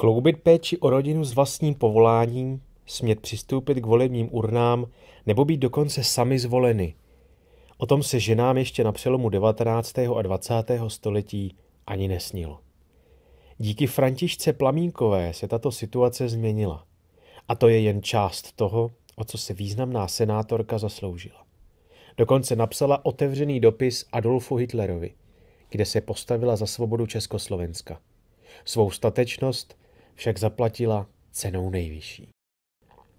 Skloubit péči o rodinu s vlastním povoláním, smět přistoupit k volebním urnám nebo být dokonce sami zvoleny. O tom se ženám ještě na přelomu 19. a 20. století ani nesnilo. Díky Františce Plamínkové se tato situace změnila. A to je jen část toho, o co se významná senátorka zasloužila. Dokonce napsala otevřený dopis Adolfu Hitlerovi, kde se postavila za svobodu Československa. Svou statečnost však zaplatila cenou nejvyšší.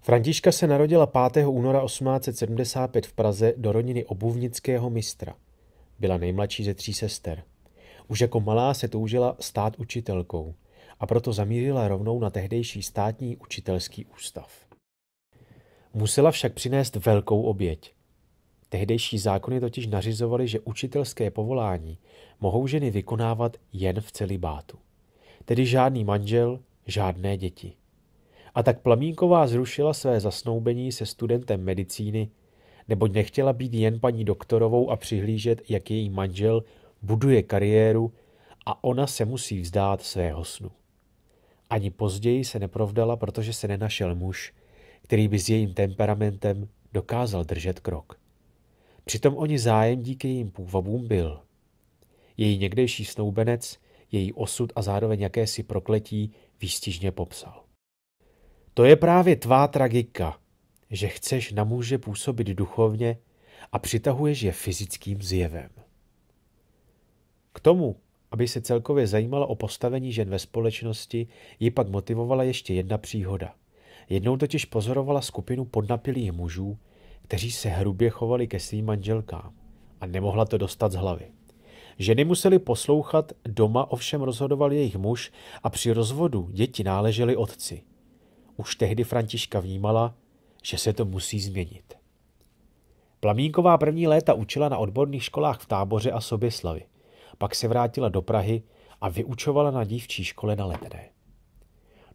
Františka se narodila 5. února 1875 v Praze do rodiny obuvnického mistra. Byla nejmladší ze tří sester. Už jako malá se toužila stát učitelkou a proto zamířila rovnou na tehdejší státní učitelský ústav. Musela však přinést velkou oběť. Tehdejší zákony totiž nařizovaly, že učitelské povolání mohou ženy vykonávat jen v celibátu. Tedy žádný manžel, žádné děti. A tak Plamínková zrušila své zasnoubení se studentem medicíny, neboť nechtěla být jen paní doktorovou a přihlížet, jak její manžel buduje kariéru a ona se musí vzdát svého snu. Ani později se neprovdala, protože se nenašel muž, který by s jejím temperamentem dokázal držet krok. Přitom oni zájem díky jejím půvabům byl. Její někdejší snoubenec, její osud a zároveň jakési prokletí výstižně popsal. To je právě tvá tragika, že chceš na muže působit duchovně a přitahuješ je fyzickým zjevem. K tomu, aby se celkově zajímala o postavení žen ve společnosti, ji pak motivovala ještě jedna příhoda. Jednou totiž pozorovala skupinu podnapilých mužů, kteří se hrubě chovali ke svým manželkám a nemohla to dostat z hlavy. Ženy musely poslouchat, doma ovšem rozhodoval jejich muž a při rozvodu děti náležely otci. Už tehdy Františka vnímala, že se to musí změnit. Plamínková první léta učila na odborných školách v Táboře a Soběslavi. Pak se vrátila do Prahy a vyučovala na dívčí škole na Letné.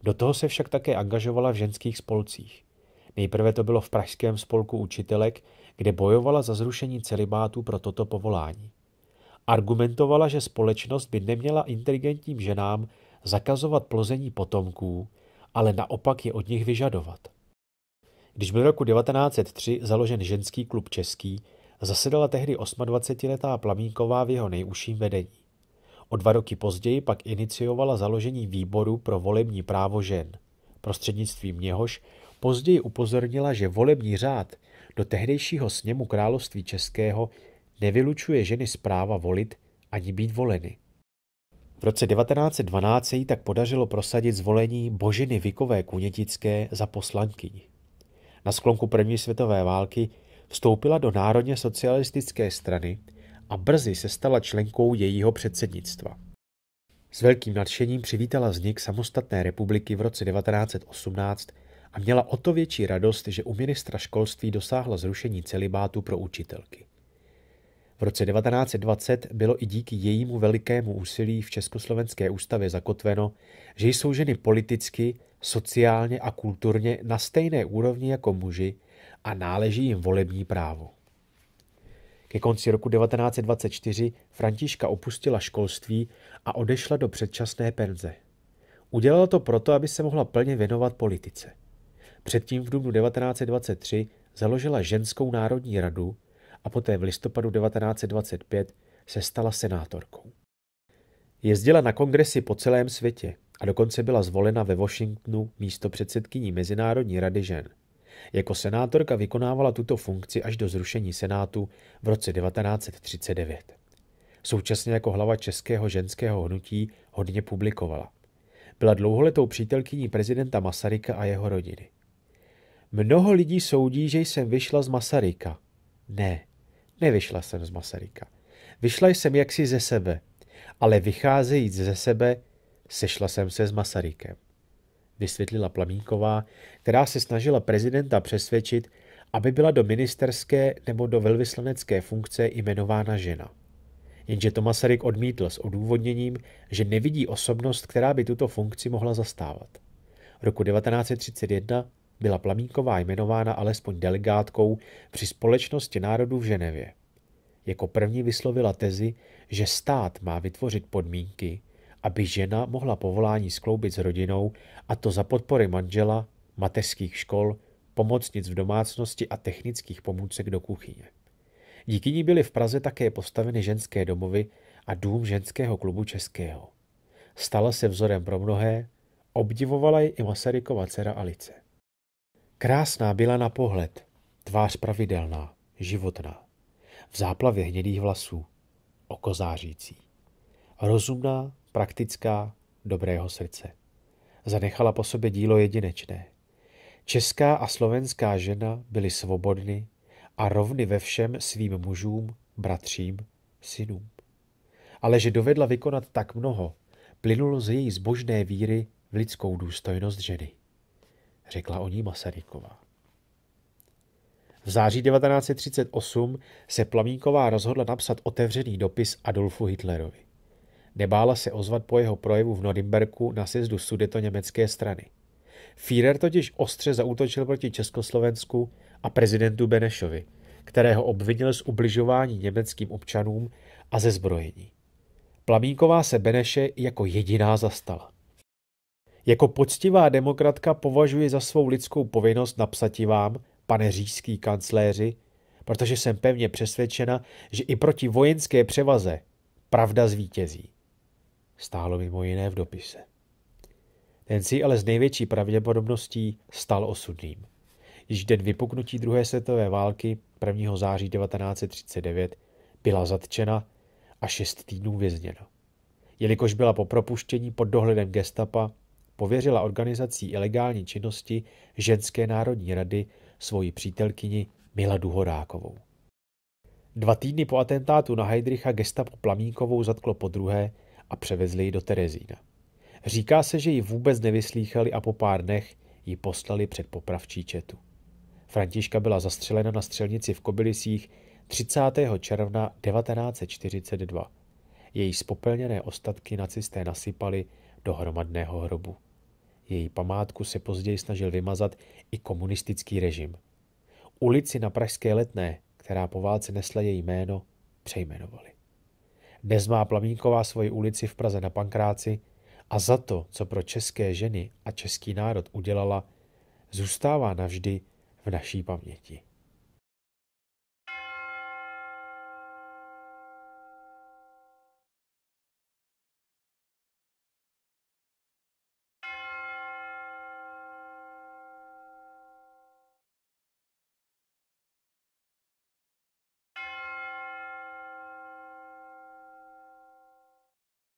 Do toho se však také angažovala v ženských spolcích. Nejprve to bylo v pražském spolku učitelek, kde bojovala za zrušení celibátu pro toto povolání. Argumentovala, že společnost by neměla inteligentním ženám zakazovat plození potomků, ale naopak je od nich vyžadovat. Když byl roku 1903 založen ženský klub český, zasedala tehdy 28-letá Plamínková v jeho nejužším vedení. O dva roky později pak iniciovala založení výboru pro volební právo žen. Prostřednictvím něhož později upozornila, že volební řád do tehdejšího sněmu království českého nevylučuje ženy z práva volit ani být voleny. V roce 1912 se jí tak podařilo prosadit zvolení Boženy Vykové Kunětické za poslankyni. Na sklonku první světové války vstoupila do Národně socialistické strany a brzy se stala členkou jejího předsednictva. S velkým nadšením přivítala vznik samostatné republiky v roce 1918 a měla o to větší radost, že u ministra školství dosáhla zrušení celibátu pro učitelky. V roce 1920 bylo i díky jejímu velikému úsilí v Československé ústavě zakotveno, že jsou ženy politicky, sociálně a kulturně na stejné úrovni jako muži a náleží jim volební právo. Ke konci roku 1924 Františka opustila školství a odešla do předčasné penze. Udělala to proto, aby se mohla plně věnovat politice. Předtím v dubnu 1923 založila Ženskou národní radu, a poté v listopadu 1925 se stala senátorkou. Jezdila na kongresy po celém světě a dokonce byla zvolena ve Washingtonu místo předsedkyní Mezinárodní rady žen. Jako senátorka vykonávala tuto funkci až do zrušení senátu v roce 1939. Současně jako hlava českého ženského hnutí hodně publikovala. Byla dlouholetou přítelkyní prezidenta Masaryka a jeho rodiny. Mnoho lidí soudí, že jsem vyšla z Masaryka. Ne, Nevyšla jsem z Masaryka. Vyšla jsem jaksi ze sebe, ale vycházejíc ze sebe, sešla jsem se s Masarykem. Vysvětlila Plamínková, která se snažila prezidenta přesvědčit, aby byla do ministerské nebo do velvyslanecké funkce jmenována žena. Jenže to Masaryk odmítl s odůvodněním, že nevidí osobnost, která by tuto funkci mohla zastávat. Roku 1931 byla Plamíková jmenována alespoň delegátkou při Společnosti národů v Ženevě. Jako první vyslovila tezi, že stát má vytvořit podmínky, aby žena mohla povolání skloubit s rodinou a to za podpory manžela, mateřských škol, pomocnic v domácnosti a technických pomůcek do kuchyně. Díky ní byly v Praze také postaveny ženské domovy a dům ženského klubu českého. Stala se vzorem pro mnohé, obdivovala ji i Masarykova dcera Alice. Krásná byla na pohled, tvář pravidelná, životná, v záplavě hnědých vlasů, oko zářící. Rozumná, praktická, dobrého srdce. Zanechala po sobě dílo jedinečné. Česká a slovenská žena byly svobodny a rovny ve všem svým mužům, bratřím, synům. Ale že dovedla vykonat tak mnoho, plynulo z její zbožné víry v lidskou důstojnost ženy řekla o ní Masaryková. V září 1938 se Plamínková rozhodla napsat otevřený dopis Adolfu Hitlerovi. Nebála se ozvat po jeho projevu v Norimberku na sjezdu sudeto německé strany. Führer totiž ostře zaútočil proti Československu a prezidentu Benešovi, kterého obvinil z ubližování německým občanům a ze zbrojení. Plamínková se Beneše jako jediná zastala. Jako poctivá demokratka považuji za svou lidskou povinnost napsati vám, pane říšský kancléři, protože jsem pevně přesvědčena, že i proti vojenské převaze pravda zvítězí. Stálo mimo jiné v dopise. Ten si ale z největší pravděpodobností stal osudným. Již den vypuknutí druhé světové války 1. září 1939 byla zatčena a šest týdnů vězněna. Jelikož byla po propuštění pod dohledem gestapa, pověřila organizací ilegální činnosti Ženské národní rady svoji přítelkyni Miladu Horákovou. Dva týdny po atentátu na Heidricha gestapo Plamínkovou zatklo po druhé a převezli ji do Terezína. Říká se, že ji vůbec nevyslýchali a po pár dnech ji poslali před popravčí četu. Františka byla zastřelena na střelnici v Kobylisích 30. června 1942. Její spopelněné ostatky nacisté nasypali do hromadného hrobu. Její památku se později snažil vymazat i komunistický režim. Ulici na Pražské letné, která po válce nesla její jméno, přejmenovali. Dnes má Plamínková svoji ulici v Praze na Pankráci a za to, co pro české ženy a český národ udělala, zůstává navždy v naší paměti.